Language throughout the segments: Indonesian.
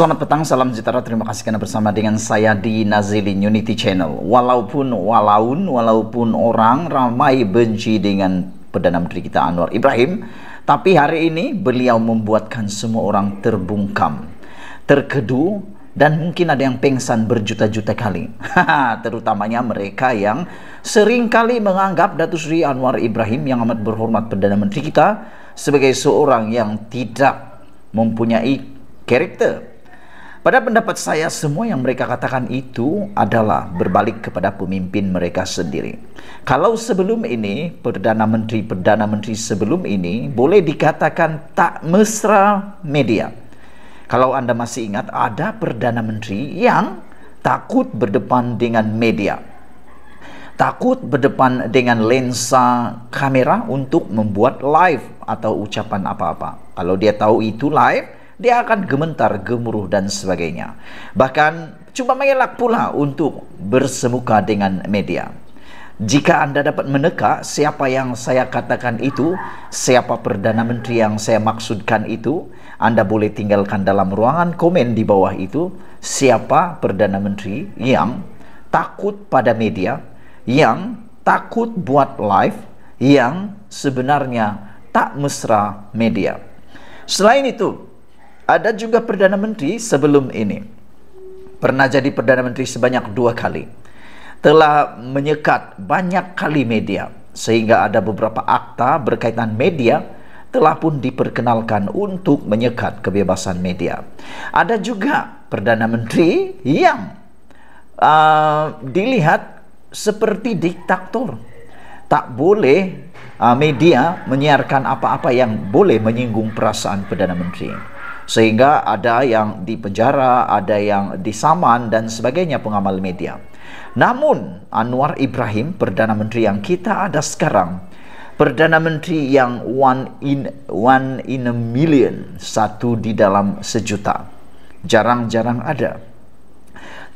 Selamat petang, salam sejahtera. Terima kasih karena bersama dengan saya di Nazilin Unity Channel. Walaupun walaun, walaupun orang ramai benci dengan Perdana Menteri kita Anwar Ibrahim, tapi hari ini beliau membuatkan semua orang terbungkam, terkedu, dan mungkin ada yang pengsan berjuta-juta kali. Terutamanya mereka yang seringkali menganggap Datu Sri Anwar Ibrahim yang amat berhormat Perdana Menteri kita sebagai seorang yang tidak mempunyai karakter pada pendapat saya, semua yang mereka katakan itu adalah berbalik kepada pemimpin mereka sendiri. Kalau sebelum ini, Perdana Menteri-Perdana Menteri sebelum ini boleh dikatakan tak mesra media. Kalau Anda masih ingat, ada Perdana Menteri yang takut berdepan dengan media. Takut berdepan dengan lensa kamera untuk membuat live atau ucapan apa-apa. Kalau dia tahu itu live, dia akan gementar, gemuruh dan sebagainya. Bahkan cuma mengelak pula untuk bersemuka dengan media. Jika anda dapat meneka siapa yang saya katakan itu, siapa Perdana Menteri yang saya maksudkan itu, anda boleh tinggalkan dalam ruangan komen di bawah itu siapa Perdana Menteri yang takut pada media, yang takut buat live, yang sebenarnya tak mesra media. Selain itu, ada juga Perdana Menteri sebelum ini. Pernah jadi Perdana Menteri sebanyak dua kali. Telah menyekat banyak kali media. Sehingga ada beberapa akta berkaitan media telah pun diperkenalkan untuk menyekat kebebasan media. Ada juga Perdana Menteri yang uh, dilihat seperti diktator. Tak boleh uh, media menyiarkan apa-apa yang boleh menyinggung perasaan Perdana Menteri. sehingga ada yang dipenjara, ada yang disaman dan sebagainya pengamal media. Namun Anwar Ibrahim perdana menteri yang kita ada sekarang, perdana menteri yang one in one in a million, satu di dalam sejuta. Jarang-jarang ada.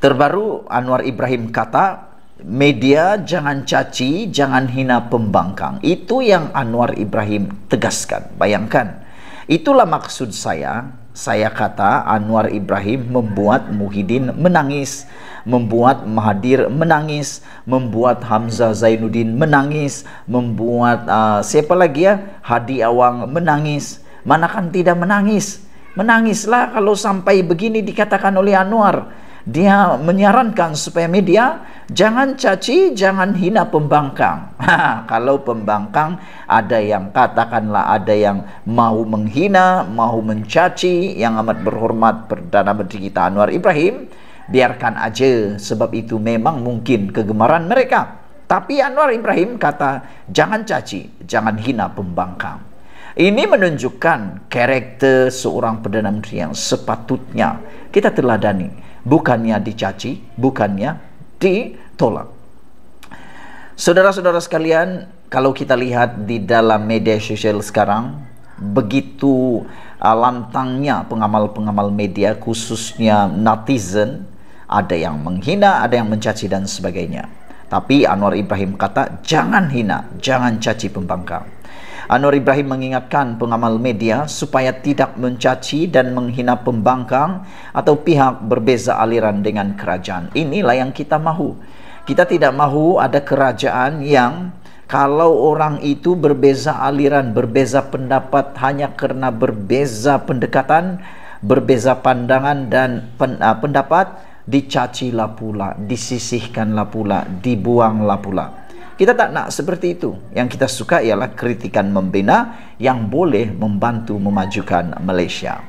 Terbaru Anwar Ibrahim kata media jangan caci, jangan hina pembangkang. Itu yang Anwar Ibrahim tegaskan. Bayangkan. Itulah maksud saya saya kata Anwar Ibrahim membuat Muhyiddin menangis, membuat Mahadir menangis, membuat Hamzah Zainuddin menangis, membuat uh, siapa lagi ya Hadi Awang menangis. Mana kan tidak menangis? Menangislah kalau sampai begini dikatakan oleh Anwar dia menyarankan supaya media jangan caci, jangan hina pembangkang. kalau pembangkang ada yang katakanlah ada yang mau menghina, mau mencaci yang amat berhormat Perdana Menteri kita Anwar Ibrahim, biarkan aja sebab itu memang mungkin kegemaran mereka. Tapi Anwar Ibrahim kata jangan caci, jangan hina pembangkang. Ini menunjukkan karakter seorang Perdana Menteri yang sepatutnya kita teladani bukannya dicaci, bukannya ditolak. Saudara-saudara sekalian, kalau kita lihat di dalam media sosial sekarang, begitu uh, lantangnya pengamal-pengamal media khususnya netizen, ada yang menghina, ada yang mencaci dan sebagainya. Tapi Anwar Ibrahim kata, jangan hina, jangan caci pembangkang. Anwar Ibrahim mengingatkan pengamal media supaya tidak mencaci dan menghina pembangkang atau pihak berbeza aliran dengan kerajaan. Inilah yang kita mahu. Kita tidak mahu ada kerajaan yang kalau orang itu berbeza aliran, berbeza pendapat hanya kerana berbeza pendekatan, berbeza pandangan dan pen, uh, pendapat dicaci lah pula, disisihkan lah pula, dibuang lah pula. Kita tak nak seperti itu. Yang kita suka ialah kritikan membina yang boleh membantu memajukan Malaysia.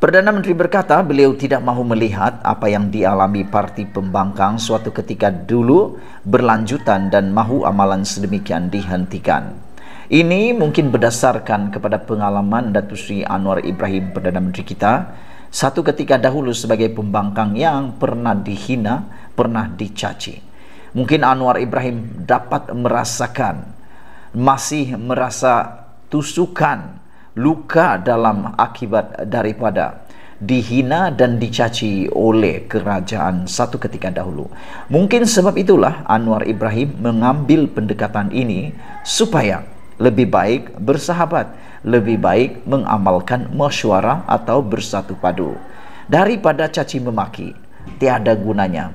Perdana Menteri berkata beliau tidak mahu melihat apa yang dialami parti pembangkang suatu ketika dulu berlanjutan dan mahu amalan sedemikian dihentikan. Ini mungkin berdasarkan kepada pengalaman Datuk Sri Anwar Ibrahim Perdana Menteri kita satu ketika dahulu sebagai pembangkang yang pernah dihina, pernah dicaci. mungkin Anwar Ibrahim dapat merasakan masih merasa tusukan luka dalam akibat daripada dihina dan dicaci oleh kerajaan satu ketika dahulu. Mungkin sebab itulah Anwar Ibrahim mengambil pendekatan ini supaya lebih baik bersahabat, lebih baik mengamalkan mesyuarah atau bersatu padu daripada caci memaki tiada gunanya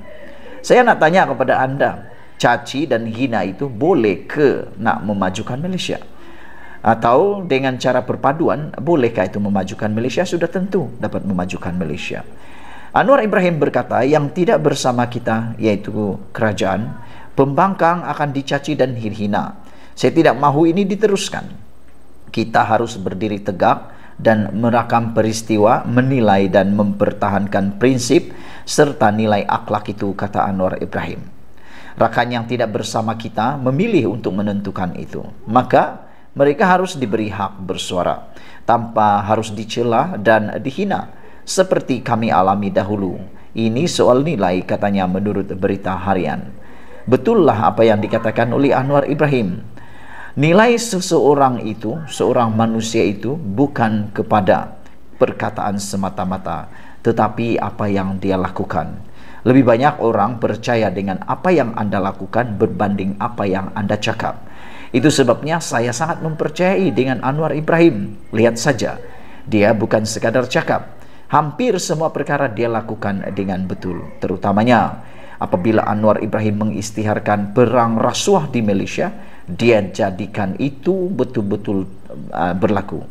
saya nak tanya kepada anda caci dan hina itu boleh ke nak memajukan Malaysia atau dengan cara perpaduan bolehkah itu memajukan Malaysia sudah tentu dapat memajukan Malaysia Anwar Ibrahim berkata yang tidak bersama kita yaitu kerajaan pembangkang akan dicaci dan hirhina. saya tidak mahu ini diteruskan kita harus berdiri tegak dan merakam peristiwa menilai dan mempertahankan prinsip serta nilai akhlak itu kata Anwar Ibrahim. Rakan yang tidak bersama kita memilih untuk menentukan itu. Maka mereka harus diberi hak bersuara tanpa harus dicela dan dihina seperti kami alami dahulu. Ini soal nilai katanya menurut berita harian. Betullah apa yang dikatakan oleh Anwar Ibrahim. Nilai seseorang itu, seorang manusia itu bukan kepada perkataan semata-mata, tetapi apa yang dia lakukan. Lebih banyak orang percaya dengan apa yang Anda lakukan berbanding apa yang Anda cakap. Itu sebabnya saya sangat mempercayai dengan Anwar Ibrahim. Lihat saja, dia bukan sekadar cakap. Hampir semua perkara dia lakukan dengan betul. Terutamanya apabila Anwar Ibrahim mengistiharkan perang rasuah di Malaysia, dia jadikan itu betul-betul eh, berlaku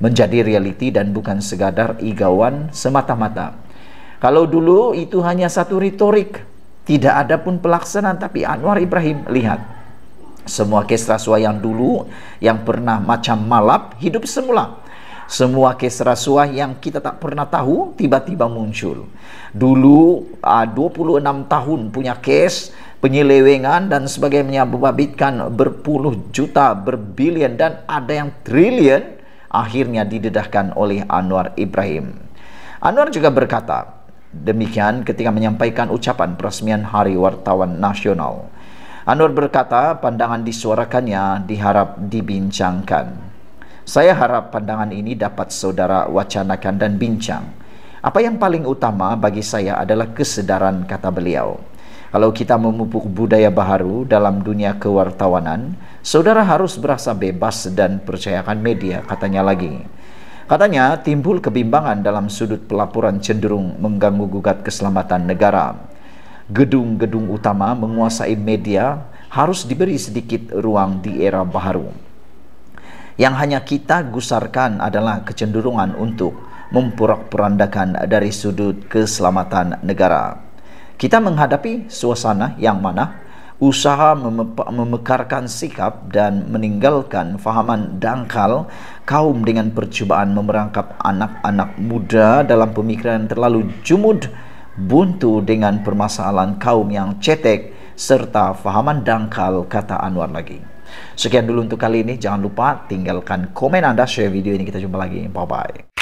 menjadi realiti dan bukan sekadar igawan semata-mata. Kalau dulu itu hanya satu retorik, tidak ada pun pelaksanaan tapi Anwar Ibrahim lihat semua kesraswa yang dulu yang pernah macam malap hidup semula semua kes rasuah yang kita tak pernah tahu tiba-tiba muncul. Dulu 26 ah, tahun punya kes penyelewengan dan sebagainya membabitkan berpuluh juta, berbilion dan ada yang triliun akhirnya didedahkan oleh Anwar Ibrahim. Anwar juga berkata, demikian ketika menyampaikan ucapan peresmian Hari Wartawan Nasional. Anwar berkata, pandangan disuarakannya diharap dibincangkan. Saya harap pandangan ini dapat saudara wacanakan dan bincang. Apa yang paling utama bagi saya adalah kesedaran kata beliau. Kalau kita memupuk budaya baru dalam dunia kewartawanan, saudara harus berasa bebas dan percayakan media, katanya lagi. Katanya timbul kebimbangan dalam sudut pelaporan cenderung mengganggu gugat keselamatan negara. Gedung-gedung utama menguasai media harus diberi sedikit ruang di era baru. Yang hanya kita gusarkan adalah kecenderungan untuk memporak perandakan dari sudut keselamatan negara. Kita menghadapi suasana yang mana usaha memekarkan sikap dan meninggalkan fahaman dangkal kaum dengan percobaan memerangkap anak-anak muda dalam pemikiran terlalu jumud buntu dengan permasalahan kaum yang cetek serta fahaman dangkal kata Anwar lagi. Sekian dulu untuk kali ini. Jangan lupa tinggalkan komen Anda, share video ini. Kita jumpa lagi. Bye-bye.